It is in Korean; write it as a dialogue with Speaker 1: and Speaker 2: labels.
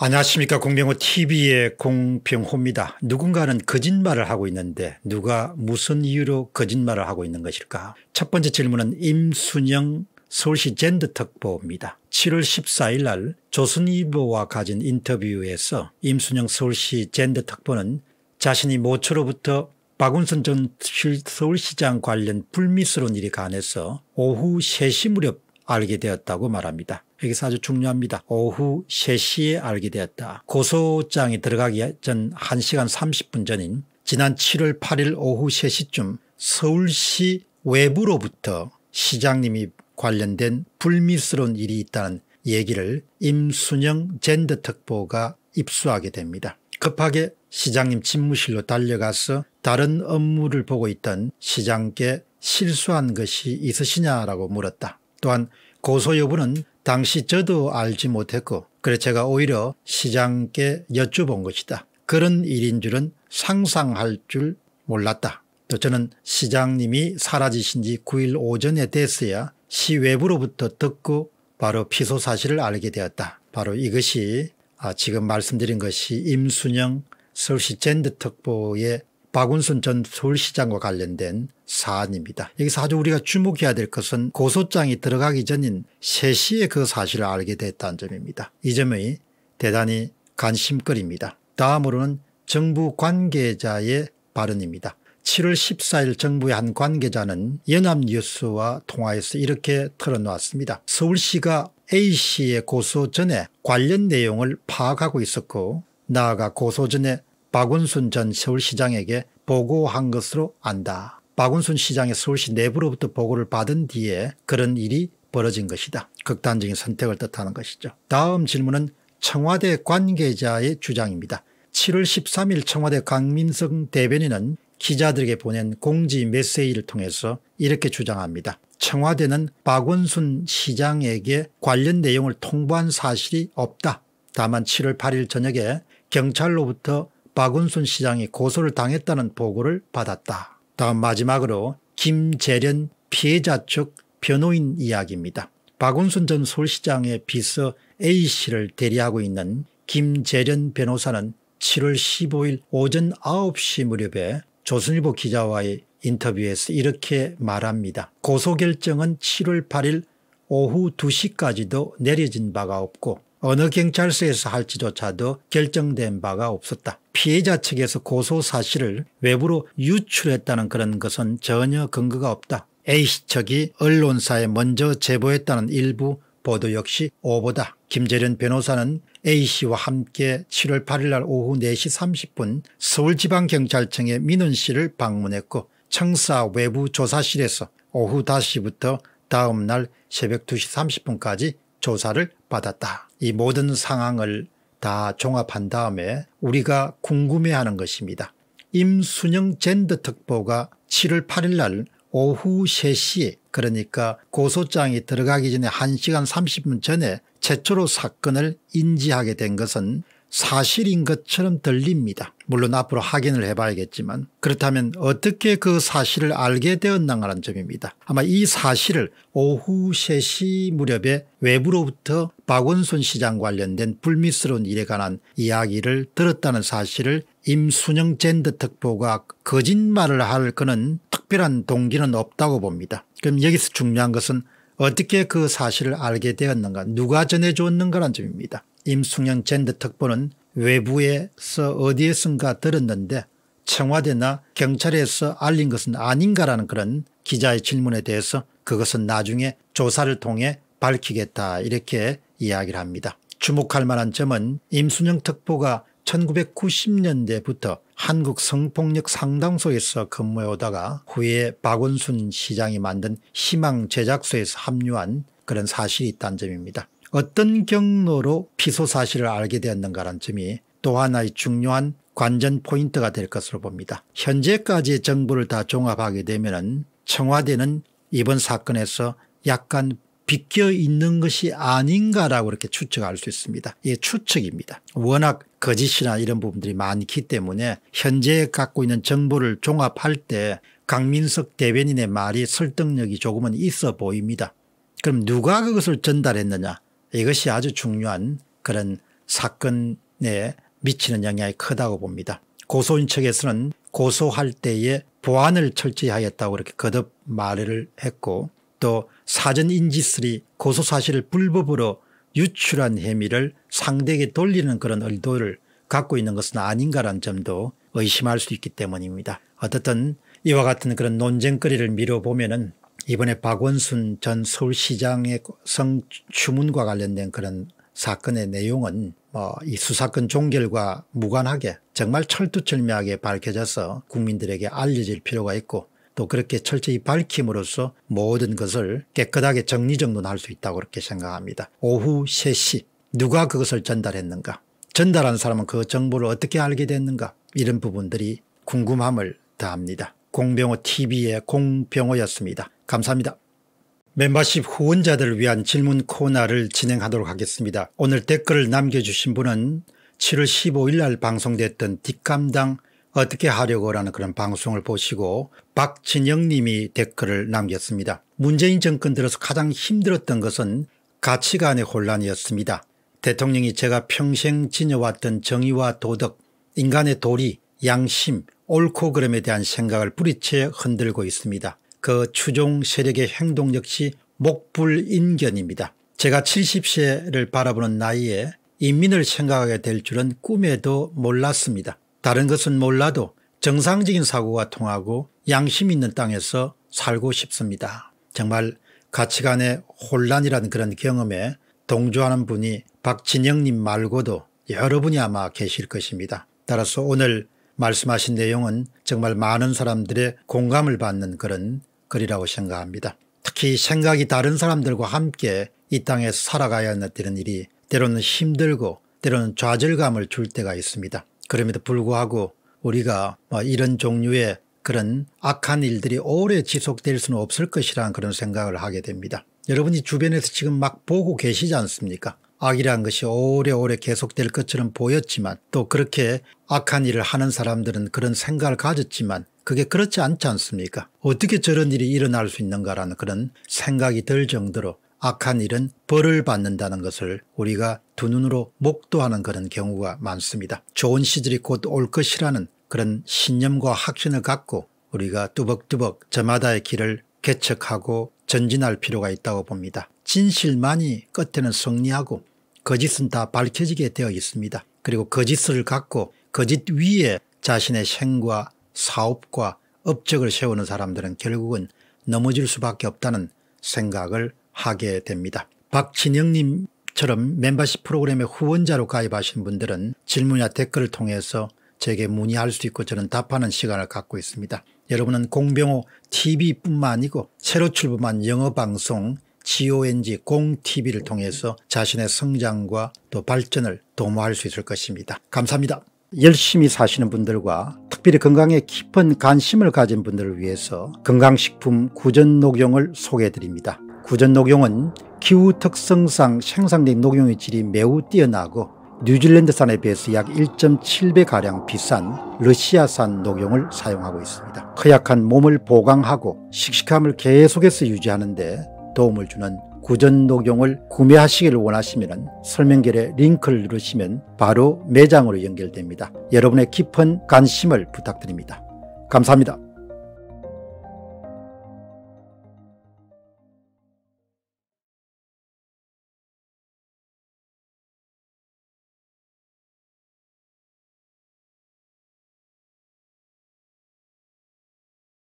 Speaker 1: 안녕하십니까 공병호 tv의 공병호입니다. 누군가는 거짓말을 하고 있는데 누가 무슨 이유로 거짓말을 하고 있는 것일까 첫 번째 질문은 임순영 서울시 젠더특보입니다 7월 14일 날 조선일보와 가진 인터뷰에서 임순영 서울시 젠더특보는 자신이 모처로부터 박운선 전 서울시장 관련 불미스러운 일에 관해서 오후 3시 무렵 알게 되었다고 말합니다. 여기서 아주 중요합니다. 오후 3시에 알게 되었다. 고소장이 들어가기 전 1시간 30분 전인 지난 7월 8일 오후 3시쯤 서울시 외부로부터 시장님이 관련된 불미스러운 일이 있다는 얘기를 임순영 젠더특보가 입수하게 됩니다. 급하게 시장님 집무실로 달려가서 다른 업무를 보고 있던 시장께 실수한 것이 있으시냐라고 물었다. 또한 고소 여부는 당시 저도 알지 못했고 그래 제가 오히려 시장께 여쭤본 것이다. 그런 일인 줄은 상상할 줄 몰랐다. 또 저는 시장님이 사라지신 지 9일 오전에 됐어야 시 외부로부터 듣고 바로 피소 사실을 알게 되었다. 바로 이것이 아 지금 말씀드린 것이 임순영 서울시 젠드특보의 박운순 전 서울시장과 관련된 사안입니다. 여기서 아주 우리가 주목해야 될 것은 고소장이 들어가기 전인 3시에 그 사실을 알게 됐다는 점입니다. 이 점이 대단히 관심거리입니다. 다음으로는 정부 관계자의 발언입니다. 7월 14일 정부의 한 관계자는 연합뉴스와 통화에서 이렇게 털어놓았습니다. 서울시가 A씨의 고소 전에 관련 내용을 파악하고 있었고 나아가 고소 전에 박원순 전 서울시장에게 보고한 것으로 안다. 박원순 시장의 서울시 내부로부터 보고를 받은 뒤에 그런 일이 벌어진 것이다. 극단적인 선택을 뜻하는 것이죠. 다음 질문은 청와대 관계자의 주장입니다. 7월 13일 청와대 강민성 대변인은 기자들에게 보낸 공지 메시지를 통해서 이렇게 주장합니다. 청와대는 박원순 시장에게 관련 내용을 통보한 사실이 없다. 다만 7월 8일 저녁에 경찰로부터 박원순 시장이 고소를 당했다는 보고를 받았다. 다음 마지막으로 김재련 피해자 측 변호인 이야기입니다. 박원순 전 서울시장의 비서 A씨를 대리하고 있는 김재련 변호사는 7월 15일 오전 9시 무렵에 조선일보 기자와의 인터뷰에서 이렇게 말합니다. 고소결정은 7월 8일 오후 2시까지도 내려진 바가 없고 어느 경찰서에서 할지조차도 결정된 바가 없었다. 피해자 측에서 고소 사실을 외부로 유출했다는 그런 것은 전혀 근거가 없다. A씨 측이 언론사에 먼저 제보했다는 일부 보도 역시 오보다. 김재련 변호사는 A씨와 함께 7월 8일 날 오후 4시 30분 서울지방경찰청에 민원 씨를 방문했고 청사 외부 조사실에서 오후 5시부터 다음 날 새벽 2시 30분까지 조사를 받았다. 이 모든 상황을 다 종합한 다음에 우리가 궁금해하는 것입니다. 임순영 젠더특보가 7월 8일 날 오후 3시 그러니까 고소장이 들어가기 전에 1시간 30분 전에 최초로 사건을 인지하게 된 것은 사실인 것처럼 들립니다. 물론 앞으로 확인을 해봐야겠지만 그렇다면 어떻게 그 사실을 알게 되었나라는 점입니다. 아마 이 사실을 오후 3시 무렵에 외부로부터 박원순 시장 관련된 불미스러운 일에 관한 이야기를 들었다는 사실을 임순영 젠더 특보가 거짓말을 할 그는 특별한 동기는 없다고 봅니다. 그럼 여기서 중요한 것은 어떻게 그 사실을 알게 되었는가 누가 전해주었는가라는 점입니다. 임승현 젠더특보는 외부에서 어디에선가 들었는데 청와대나 경찰에서 알린 것은 아닌가라는 그런 기자의 질문에 대해서 그것은 나중에 조사를 통해 밝히겠다 이렇게 이야기를 합니다. 주목할 만한 점은 임순영 특보가 1990년대부터 한국 성폭력 상당소에서 근무해오다가 후에 박원순 시장이 만든 희망 제작소에서 합류한 그런 사실이 있다는 점입니다. 어떤 경로로 피소 사실을 알게 되었는가라는 점이 또 하나의 중요한 관전 포인트가 될 것으로 봅니다. 현재까지의 정보를 다 종합하게 되면 청와대는 이번 사건에서 약간 비껴 있는 것이 아닌가라고 이렇게 추측할 수 있습니다. 이게 추측입니다. 워낙 거짓이나 이런 부분들이 많기 때문에 현재 갖고 있는 정보를 종합할 때 강민석 대변인의 말이 설득력이 조금은 있어 보입니다. 그럼 누가 그것을 전달했느냐 이것이 아주 중요한 그런 사건에 미치는 영향이 크다고 봅니다. 고소인 측에서는 고소할 때에 보안을 철저히 하겠다고 이렇게 거듭 말을 했고 또 사전 인지설이 고소 사실을 불법으로 유출한 혐의를 상대에게 돌리는 그런 의도를 갖고 있는 것은 아닌가라는 점도 의심할 수 있기 때문입니다. 어떻든 이와 같은 그런 논쟁거리를 미뤄보면 은 이번에 박원순 전 서울시장의 성추문과 관련된 그런 사건의 내용은 뭐이 수사권 종결과 무관하게 정말 철두철미하게 밝혀져서 국민들에게 알려질 필요가 있고 또 그렇게 철저히 밝힘으로써 모든 것을 깨끗하게 정리정돈할 수 있다고 그렇게 생각합니다. 오후 3시 누가 그것을 전달했는가 전달한 사람은 그 정보를 어떻게 알게 됐는가 이런 부분들이 궁금함을 더합니다 공병호 TV의 공병호였습니다. 감사합니다. 멤버십 후원자들을 위한 질문 코너를 진행하도록 하겠습니다. 오늘 댓글을 남겨주신 분은 7월 15일 날 방송됐던 뒷감당 어떻게 하려고 라는 그런 방송을 보시고 박진영 님이 댓글을 남겼습니다. 문재인 정권 들어서 가장 힘들었던 것은 가치관의 혼란이었습니다. 대통령이 제가 평생 지녀왔던 정의와 도덕, 인간의 도리, 양심, 옳고 그름에 대한 생각을 뿌리채 흔들고 있습니다. 그 추종 세력의 행동 역시 목불인견입니다. 제가 70세를 바라보는 나이에 인민을 생각하게 될 줄은 꿈에도 몰랐습니다. 다른 것은 몰라도 정상적인 사고가 통하고 양심 있는 땅에서 살고 싶습니다. 정말 가치관의 혼란이라는 그런 경험에 동조하는 분이 박진영님 말고도 여러분이 아마 계실 것입니다. 따라서 오늘 말씀하신 내용은 정말 많은 사람들의 공감을 받는 그런 글이라고 생각합니다. 특히 생각이 다른 사람들과 함께 이 땅에서 살아가야 한다는 일이 때로는 힘들고 때로는 좌절감을 줄 때가 있습니다. 그럼에도 불구하고 우리가 뭐 이런 종류의 그런 악한 일들이 오래 지속될 수는 없을 것이라는 그런 생각을 하게 됩니다. 여러분이 주변에서 지금 막 보고 계시지 않습니까 악이란 것이 오래오래 계속될 것처럼 보였지만 또 그렇게 악한 일을 하는 사람들은 그런 생각을 가졌지만 그게 그렇지 않지 않습니까 어떻게 저런 일이 일어날 수 있는가라는 그런 생각이 들 정도로 악한 일은 벌을 받는다는 것을 우리가 두 눈으로 목도하는 그런 경우가 많습니다. 좋은 시절이 곧 올 것이라는 그런 신념과 확신을 갖고 우리가 뚜벅뚜벅 저마다의 길을 개척하고 전진할 필요가 있다고 봅니다. 진실만이 끝에는 승리하고 거짓은 다 밝혀지게 되어 있습니다. 그리고 거짓을 갖고 거짓 위에 자신의 생과 사업과 업적을 세우는 사람들은 결국은 넘어질 수밖에 없다는 생각을 하게 됩니다. 박진영님처럼 멤버십 프로그램의 후원자로 가입하신 분들은 질문이나 댓글을 통해서 제게 문의할 수 있고 저는 답하는 시간을 갖고 있습니다. 여러분은 공병호 TV뿐만 아니고 새로 출범한 영어방송 GONG 공TV를 통해서 자신의 성장과 또 발전을 도모할 수 있을 것입니다. 감사합니다. 열심히 사시는 분들과 특별히 건강에 깊은 관심을 가진 분들을 위해서 건강식품 구전녹용을 소개해드립니다. 구전녹용은 기후 특성상 생산된 녹용의 질이 매우 뛰어나고 뉴질랜드산에 비해서 약 1.7배가량 비싼 러시아산 녹용을 사용하고 있습니다. 허약한 몸을 보강하고 씩씩함을 계속해서 유지하는데 도움을 주는 구전녹용을 구매하시기를 원하시면 설명글에 링크를 누르시면 바로 매장으로 연결됩니다. 여러분의 깊은 관심을 부탁드립니다. 감사합니다.